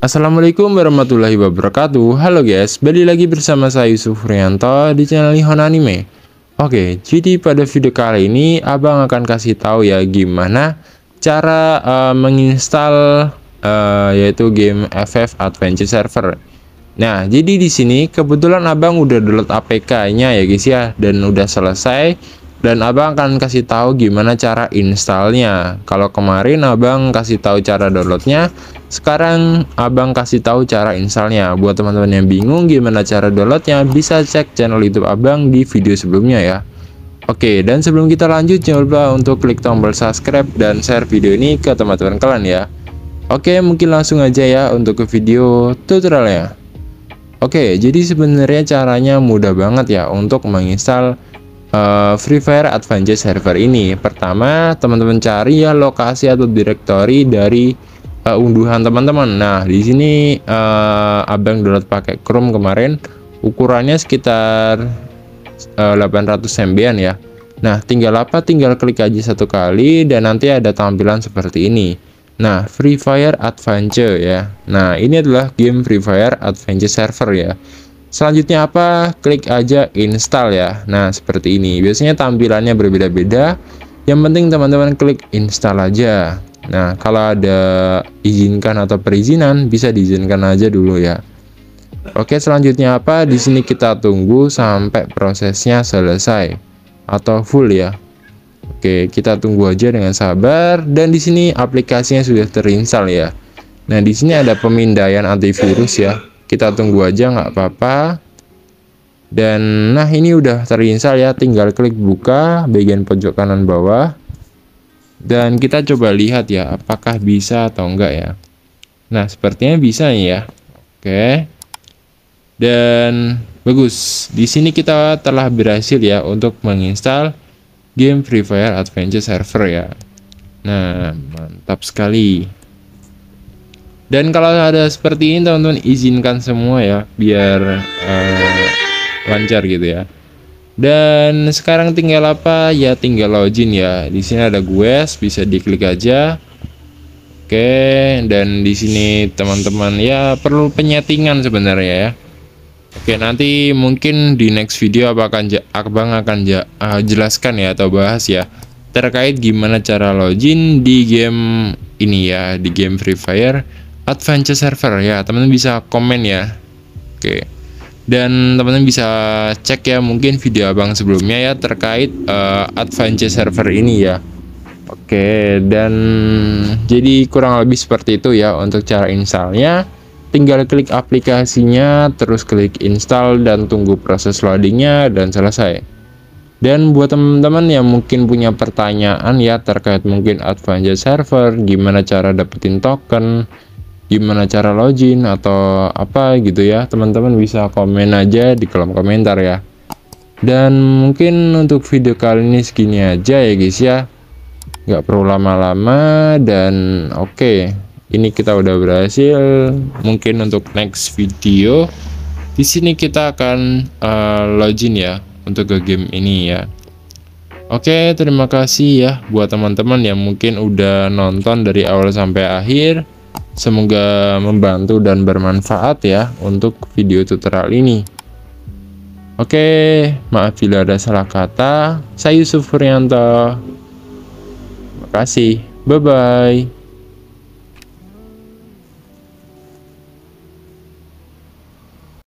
Assalamualaikum warahmatullahi wabarakatuh Halo guys, balik lagi bersama saya Yusuf Rianto di channel Nihon Anime Oke, jadi pada video kali ini abang akan kasih tahu ya gimana cara uh, menginstal uh, yaitu game FF Adventure Server Nah, jadi di sini kebetulan abang udah download APK-nya ya guys ya dan udah selesai dan abang akan kasih tahu gimana cara installnya. Kalau kemarin abang kasih tahu cara downloadnya, sekarang abang kasih tahu cara installnya. Buat teman-teman yang bingung gimana cara downloadnya, bisa cek channel YouTube abang di video sebelumnya ya. Oke, dan sebelum kita lanjut, jangan lupa untuk klik tombol subscribe dan share video ini ke teman-teman kalian ya. Oke, mungkin langsung aja ya untuk ke video tutorialnya. Oke, jadi sebenarnya caranya mudah banget ya untuk menginstal uh, Free Fire Advantage Server ini. Pertama, teman-teman cari ya lokasi atau direktori dari uh, unduhan teman-teman. Nah, di sini uh, Abang download pakai Chrome kemarin, ukurannya sekitar uh, 800 mb ya. Nah, tinggal apa? Tinggal klik aja satu kali dan nanti ada tampilan seperti ini. Nah, Free Fire Adventure ya. Nah, ini adalah game Free Fire Adventure Server ya. Selanjutnya apa? Klik aja install ya. Nah, seperti ini. Biasanya tampilannya berbeda-beda. Yang penting teman-teman klik install aja. Nah, kalau ada izinkan atau perizinan, bisa diizinkan aja dulu ya. Oke, selanjutnya apa? Di sini kita tunggu sampai prosesnya selesai atau full ya. Oke, kita tunggu aja dengan sabar dan di sini aplikasinya sudah terinstall ya. Nah, di sini ada pemindaian antivirus ya kita tunggu aja nggak apa-apa dan nah ini udah terinstall ya tinggal klik buka bagian pojok kanan bawah dan kita coba lihat ya apakah bisa atau enggak ya nah sepertinya bisa ya oke dan bagus di sini kita telah berhasil ya untuk menginstal game Free Fire Adventure Server ya nah mantap sekali dan kalau ada seperti ini teman-teman izinkan semua ya biar uh, lancar gitu ya. Dan sekarang tinggal apa? Ya tinggal login ya. Di sini ada gues bisa diklik aja. Oke, dan di sini teman-teman ya perlu penyetingan sebenarnya ya. Oke, nanti mungkin di next video akan Abang akan uh, jelaskan ya atau bahas ya terkait gimana cara login di game ini ya, di game Free Fire adventure server ya teman-teman bisa komen ya oke dan teman-teman bisa cek ya mungkin video abang sebelumnya ya terkait uh, adventure server ini ya oke dan jadi kurang lebih seperti itu ya untuk cara installnya tinggal klik aplikasinya terus klik install dan tunggu proses loadingnya dan selesai dan buat teman-teman yang mungkin punya pertanyaan ya terkait mungkin Adventure Server, gimana cara dapetin token, gimana cara login atau apa gitu ya teman-teman bisa komen aja di kolom komentar ya dan mungkin untuk video kali ini segini aja ya guys ya nggak perlu lama-lama dan oke okay, ini kita udah berhasil mungkin untuk next video di sini kita akan uh, login ya untuk ke game ini ya oke terima kasih ya buat teman-teman yang mungkin udah nonton dari awal sampai akhir Semoga membantu dan bermanfaat ya untuk video tutorial ini. Oke, maaf bila ada salah kata. Saya Yusuf Furianto. Terima kasih. Bye-bye.